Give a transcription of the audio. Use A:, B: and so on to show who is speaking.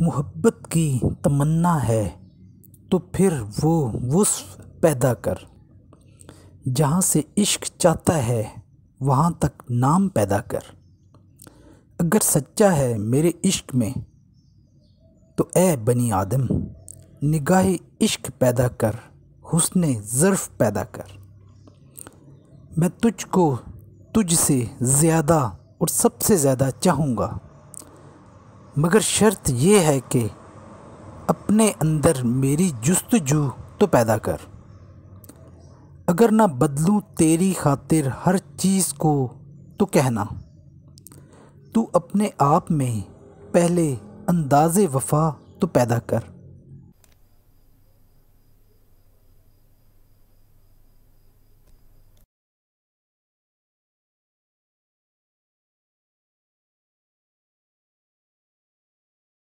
A: मोहब्बत की तमन्ना है तो फिर वो वस्फ़ पैदा कर जहाँ से इश्क चाहता है वहाँ तक नाम पैदा कर अगर सच्चा है मेरे इश्क में तो ए बनी आदम निगाह इश्क पैदा कर हुसन ज़र्फ़ पैदा कर मैं तुझको तुझसे ज़्यादा और सबसे ज़्यादा चाहूँगा मगर शर्त यह है कि अपने अंदर मेरी जस्तजू तो पैदा कर अगर ना बदलूँ तेरी खातिर हर चीज़ को तो कहना तू अपने आप में पहले अंदाज़ वफा तो पैदा कर